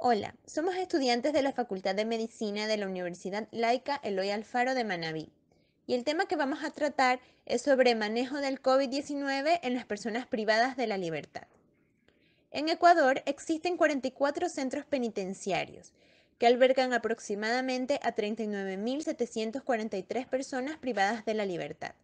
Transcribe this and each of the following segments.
Hola, somos estudiantes de la Facultad de Medicina de la Universidad Laica Eloy Alfaro de Manabí. Y el tema que vamos a tratar es sobre manejo del COVID-19 en las personas privadas de la libertad. En Ecuador existen 44 centros penitenciarios que albergan aproximadamente a 39.743 personas privadas de la libertad.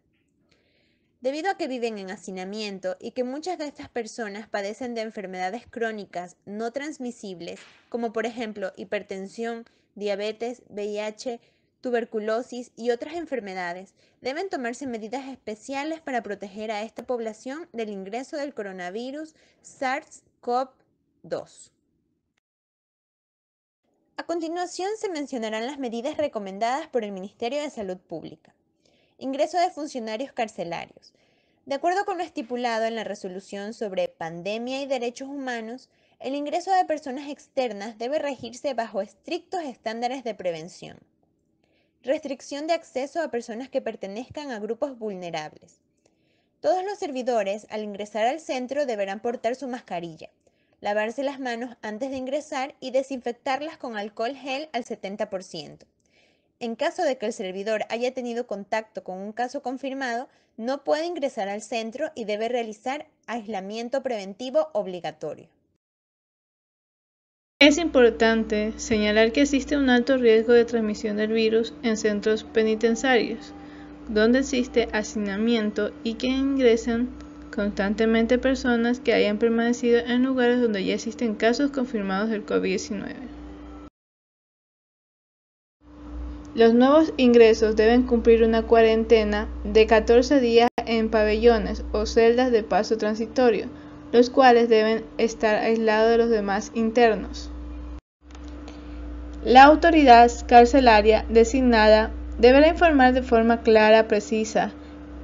Debido a que viven en hacinamiento y que muchas de estas personas padecen de enfermedades crónicas no transmisibles, como por ejemplo hipertensión, diabetes, VIH, tuberculosis y otras enfermedades, deben tomarse medidas especiales para proteger a esta población del ingreso del coronavirus SARS-CoV-2. A continuación se mencionarán las medidas recomendadas por el Ministerio de Salud Pública ingreso de funcionarios carcelarios. De acuerdo con lo estipulado en la resolución sobre pandemia y derechos humanos, el ingreso de personas externas debe regirse bajo estrictos estándares de prevención. Restricción de acceso a personas que pertenezcan a grupos vulnerables. Todos los servidores al ingresar al centro deberán portar su mascarilla, lavarse las manos antes de ingresar y desinfectarlas con alcohol gel al 70%. En caso de que el servidor haya tenido contacto con un caso confirmado, no puede ingresar al centro y debe realizar aislamiento preventivo obligatorio. Es importante señalar que existe un alto riesgo de transmisión del virus en centros penitenciarios, donde existe hacinamiento y que ingresan constantemente personas que hayan permanecido en lugares donde ya existen casos confirmados del COVID-19. Los nuevos ingresos deben cumplir una cuarentena de 14 días en pabellones o celdas de paso transitorio, los cuales deben estar aislados de los demás internos. La autoridad carcelaria designada deberá informar de forma clara, precisa,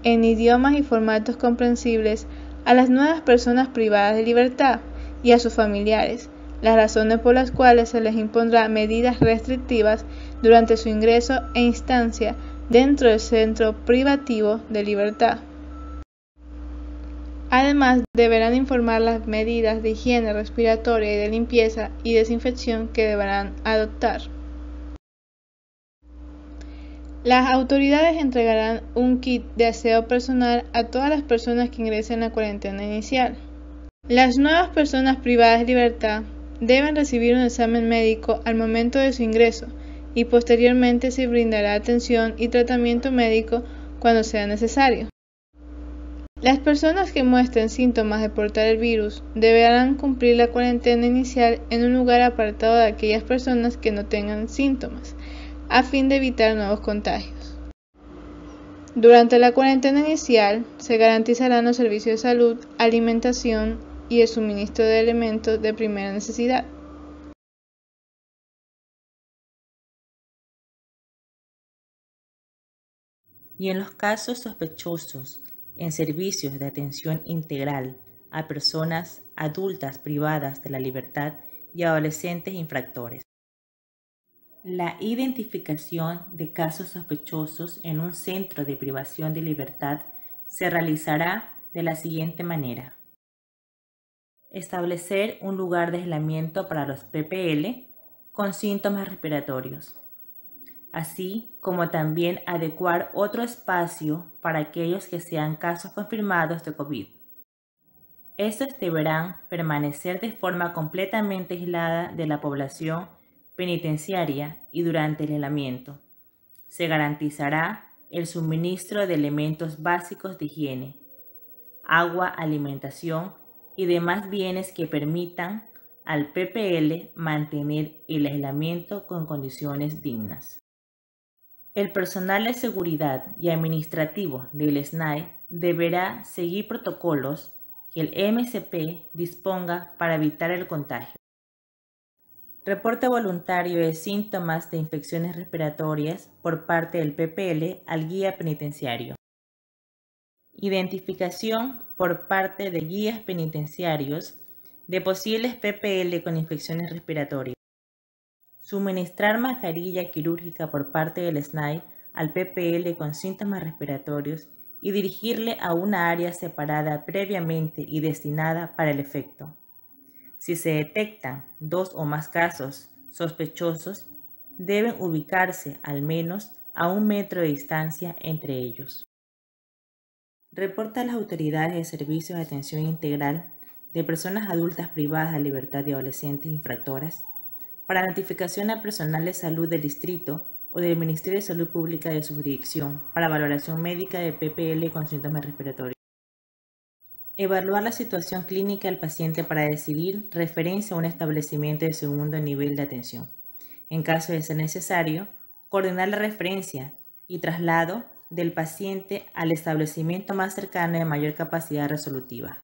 en idiomas y formatos comprensibles a las nuevas personas privadas de libertad y a sus familiares las razones por las cuales se les impondrá medidas restrictivas durante su ingreso e instancia dentro del centro privativo de libertad. Además, deberán informar las medidas de higiene respiratoria y de limpieza y desinfección que deberán adoptar. Las autoridades entregarán un kit de aseo personal a todas las personas que ingresen a la cuarentena inicial. Las nuevas personas privadas de libertad deben recibir un examen médico al momento de su ingreso y posteriormente se brindará atención y tratamiento médico cuando sea necesario. Las personas que muestren síntomas de portar el virus deberán cumplir la cuarentena inicial en un lugar apartado de aquellas personas que no tengan síntomas, a fin de evitar nuevos contagios. Durante la cuarentena inicial se garantizarán los servicios de salud, alimentación, y el suministro de elementos de primera necesidad. Y en los casos sospechosos, en servicios de atención integral a personas adultas privadas de la libertad y adolescentes infractores. La identificación de casos sospechosos en un centro de privación de libertad se realizará de la siguiente manera establecer un lugar de aislamiento para los PPL con síntomas respiratorios, así como también adecuar otro espacio para aquellos que sean casos confirmados de COVID. Estos deberán permanecer de forma completamente aislada de la población penitenciaria y durante el aislamiento. Se garantizará el suministro de elementos básicos de higiene, agua, alimentación, y demás bienes que permitan al PPL mantener el aislamiento con condiciones dignas. El personal de seguridad y administrativo del SNAI deberá seguir protocolos que el MCP disponga para evitar el contagio. Reporte voluntario de síntomas de infecciones respiratorias por parte del PPL al guía penitenciario identificación por parte de guías penitenciarios de posibles PPL con infecciones respiratorias, suministrar mascarilla quirúrgica por parte del SNAI al PPL con síntomas respiratorios y dirigirle a una área separada previamente y destinada para el efecto. Si se detectan dos o más casos sospechosos, deben ubicarse al menos a un metro de distancia entre ellos reporta a las autoridades de servicios de atención integral de personas adultas privadas de libertad de adolescentes infractoras para notificación al personal de salud del distrito o del Ministerio de Salud Pública de su jurisdicción para valoración médica de PPL con síntomas respiratorios. Evaluar la situación clínica del paciente para decidir referencia a un establecimiento de segundo nivel de atención. En caso de ser necesario, coordinar la referencia y traslado del paciente al establecimiento más cercano de mayor capacidad resolutiva.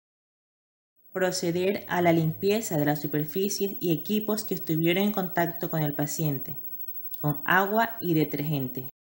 Proceder a la limpieza de las superficies y equipos que estuvieron en contacto con el paciente, con agua y detergente.